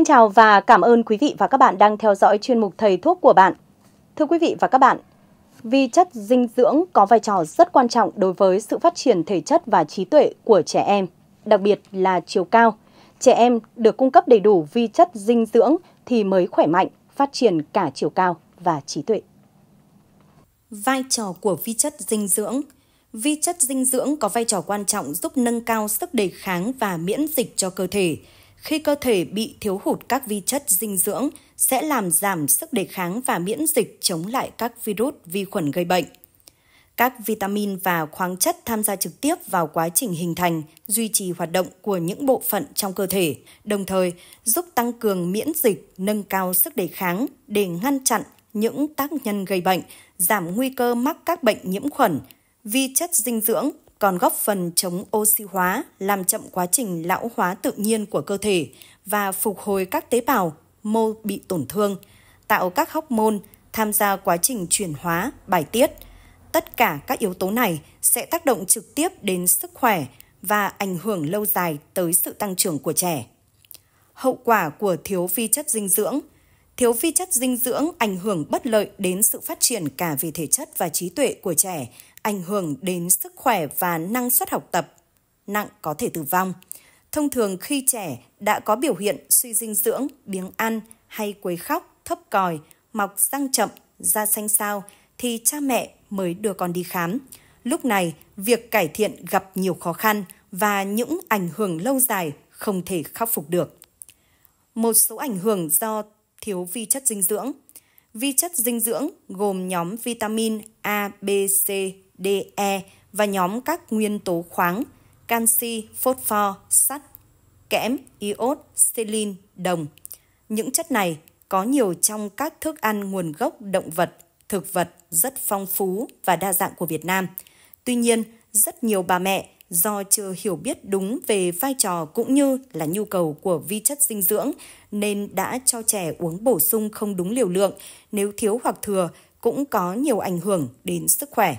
Xin chào và cảm ơn quý vị và các bạn đang theo dõi chuyên mục Thầy Thuốc của bạn. Thưa quý vị và các bạn, vi chất dinh dưỡng có vai trò rất quan trọng đối với sự phát triển thể chất và trí tuệ của trẻ em, đặc biệt là chiều cao. Trẻ em được cung cấp đầy đủ vi chất dinh dưỡng thì mới khỏe mạnh, phát triển cả chiều cao và trí tuệ. Vai trò của vi chất dinh dưỡng Vi chất dinh dưỡng có vai trò quan trọng giúp nâng cao sức đề kháng và miễn dịch cho cơ thể – khi cơ thể bị thiếu hụt các vi chất dinh dưỡng sẽ làm giảm sức đề kháng và miễn dịch chống lại các virus, vi khuẩn gây bệnh. Các vitamin và khoáng chất tham gia trực tiếp vào quá trình hình thành, duy trì hoạt động của những bộ phận trong cơ thể, đồng thời giúp tăng cường miễn dịch, nâng cao sức đề kháng để ngăn chặn những tác nhân gây bệnh, giảm nguy cơ mắc các bệnh nhiễm khuẩn, vi chất dinh dưỡng còn góp phần chống oxy hóa, làm chậm quá trình lão hóa tự nhiên của cơ thể và phục hồi các tế bào mô bị tổn thương, tạo các hóc môn tham gia quá trình chuyển hóa, bài tiết. Tất cả các yếu tố này sẽ tác động trực tiếp đến sức khỏe và ảnh hưởng lâu dài tới sự tăng trưởng của trẻ. Hậu quả của thiếu vi chất dinh dưỡng – thiếu vi chất dinh dưỡng ảnh hưởng bất lợi đến sự phát triển cả về thể chất và trí tuệ của trẻ, ảnh hưởng đến sức khỏe và năng suất học tập, nặng có thể tử vong. Thông thường khi trẻ đã có biểu hiện suy dinh dưỡng, biếng ăn hay quấy khóc, thấp còi, mọc răng chậm, da xanh xao thì cha mẹ mới đưa con đi khám. Lúc này, việc cải thiện gặp nhiều khó khăn và những ảnh hưởng lâu dài không thể khắc phục được. Một số ảnh hưởng do thiếu vi chất dinh dưỡng. Vi chất dinh dưỡng gồm nhóm vitamin A, B, C, D, E và nhóm các nguyên tố khoáng, canxi, phốt pho, sắt, kẽm, iốt, selin, đồng. Những chất này có nhiều trong các thức ăn nguồn gốc động vật, thực vật rất phong phú và đa dạng của Việt Nam. Tuy nhiên, rất nhiều bà mẹ do chưa hiểu biết đúng về vai trò cũng như là nhu cầu của vi chất dinh dưỡng nên đã cho trẻ uống bổ sung không đúng liều lượng, nếu thiếu hoặc thừa cũng có nhiều ảnh hưởng đến sức khỏe.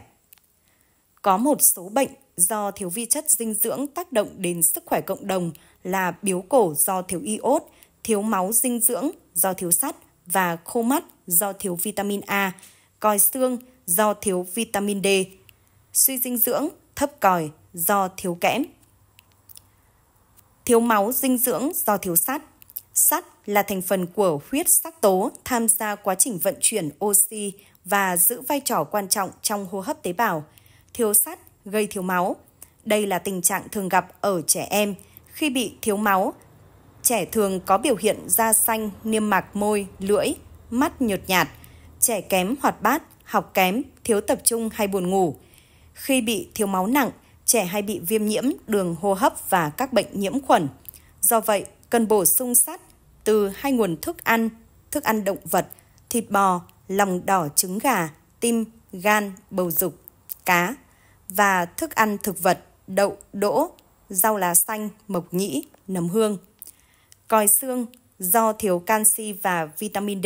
Có một số bệnh do thiếu vi chất dinh dưỡng tác động đến sức khỏe cộng đồng là biếu cổ do thiếu iốt, thiếu máu dinh dưỡng do thiếu sắt và khô mắt do thiếu vitamin A, còi xương do thiếu vitamin D, suy dinh dưỡng, thấp còi do thiếu kẽm. Thiếu máu dinh dưỡng do thiếu sắt. Sắt là thành phần của huyết sắc tố tham gia quá trình vận chuyển oxy và giữ vai trò quan trọng trong hô hấp tế bào. Thiếu sắt gây thiếu máu. Đây là tình trạng thường gặp ở trẻ em khi bị thiếu máu. Trẻ thường có biểu hiện da xanh, niêm mạc môi, lưỡi, mắt nhợt nhạt, trẻ kém hoạt bát, học kém, thiếu tập trung hay buồn ngủ. Khi bị thiếu máu nặng, trẻ hay bị viêm nhiễm đường hô hấp và các bệnh nhiễm khuẩn. Do vậy, cần bổ sung sắt từ hai nguồn thức ăn, thức ăn động vật, thịt bò, lòng đỏ trứng gà, tim, gan, bầu dục, cá và thức ăn thực vật, đậu, đỗ, rau lá xanh, mộc nhĩ, nấm hương. Còi xương do thiếu canxi và vitamin D.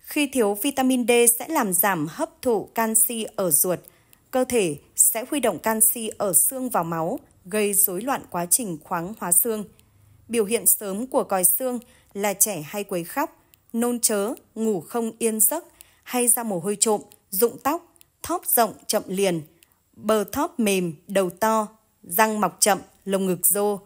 Khi thiếu vitamin D sẽ làm giảm hấp thụ canxi ở ruột, cơ thể sẽ huy động canxi ở xương vào máu, gây rối loạn quá trình khoáng hóa xương. Biểu hiện sớm của còi xương là trẻ hay quấy khóc, nôn chớ, ngủ không yên giấc, hay ra mồ hôi trộm, rụng tóc, thóp rộng chậm liền, bờ thóp mềm, đầu to, răng mọc chậm, lồng ngực rô,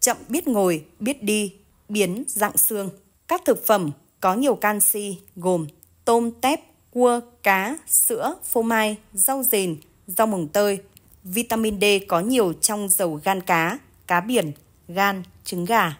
chậm biết ngồi, biết đi, biến dạng xương. Các thực phẩm có nhiều canxi gồm tôm tép, cua, cá, sữa, phô mai, rau dền, rau mồng tơi. Vitamin D có nhiều trong dầu gan cá, cá biển, gan, trứng gà.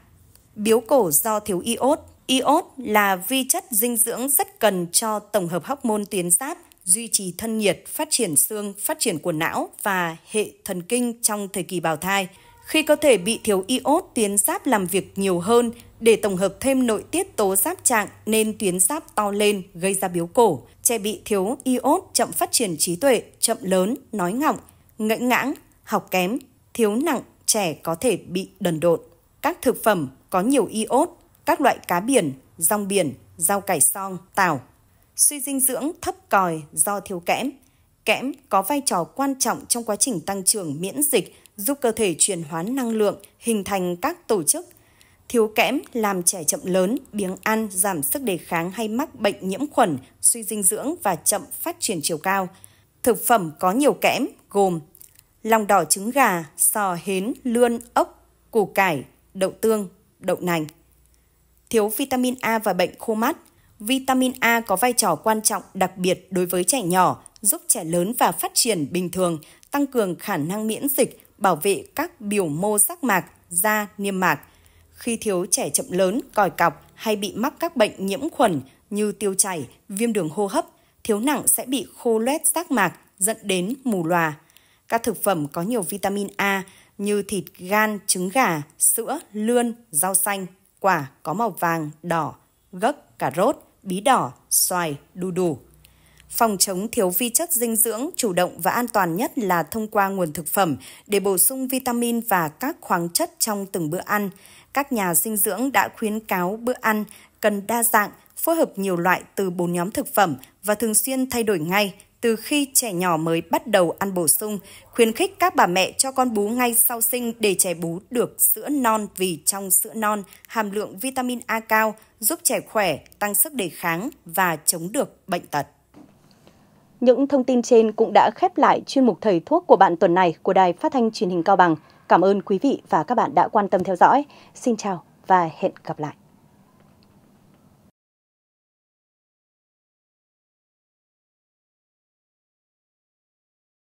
Biếu cổ do thiếu iốt. Iốt là vi chất dinh dưỡng rất cần cho tổng hợp hóc môn tuyến giáp, duy trì thân nhiệt, phát triển xương, phát triển của não và hệ thần kinh trong thời kỳ bào thai. Khi cơ thể bị thiếu iốt, tuyến giáp làm việc nhiều hơn để tổng hợp thêm nội tiết tố giáp trạng nên tuyến giáp to lên gây ra biếu cổ trẻ bị thiếu iốt chậm phát triển trí tuệ, chậm lớn, nói ngọng, ngẫnh ngãng, học kém, thiếu nặng, trẻ có thể bị đần độn. Các thực phẩm có nhiều iốt, các loại cá biển, rong biển, rau cải song, tảo. Suy dinh dưỡng thấp còi do thiếu kẽm. Kẽm có vai trò quan trọng trong quá trình tăng trưởng miễn dịch, giúp cơ thể chuyển hóa năng lượng, hình thành các tổ chức, thiếu kẽm làm trẻ chậm lớn, biếng ăn, giảm sức đề kháng hay mắc bệnh nhiễm khuẩn, suy dinh dưỡng và chậm phát triển chiều cao. Thực phẩm có nhiều kẽm gồm lòng đỏ trứng gà, sò hến, lươn, ốc, củ cải, đậu tương, đậu nành. Thiếu vitamin A và bệnh khô mắt. Vitamin A có vai trò quan trọng đặc biệt đối với trẻ nhỏ, giúp trẻ lớn và phát triển bình thường, tăng cường khả năng miễn dịch, bảo vệ các biểu mô giác mạc, da, niêm mạc – khi thiếu trẻ chậm lớn, còi cọc hay bị mắc các bệnh nhiễm khuẩn như tiêu chảy, viêm đường hô hấp, thiếu nặng sẽ bị khô loét giác mạc dẫn đến mù lòa. Các thực phẩm có nhiều vitamin A như thịt, gan, trứng gà, sữa, lươn, rau xanh, quả có màu vàng, đỏ, gấc, cà rốt, bí đỏ, xoài, đu đủ. Phòng chống thiếu vi chất dinh dưỡng chủ động và an toàn nhất là thông qua nguồn thực phẩm để bổ sung vitamin và các khoáng chất trong từng bữa ăn các nhà dinh dưỡng đã khuyến cáo bữa ăn cần đa dạng, phối hợp nhiều loại từ bốn nhóm thực phẩm và thường xuyên thay đổi ngay từ khi trẻ nhỏ mới bắt đầu ăn bổ sung, khuyến khích các bà mẹ cho con bú ngay sau sinh để trẻ bú được sữa non vì trong sữa non hàm lượng vitamin A cao giúp trẻ khỏe, tăng sức đề kháng và chống được bệnh tật. Những thông tin trên cũng đã khép lại chuyên mục Thầy Thuốc của bạn tuần này của Đài Phát thanh truyền hình Cao Bằng. Cảm ơn quý vị và các bạn đã quan tâm theo dõi. Xin chào và hẹn gặp lại.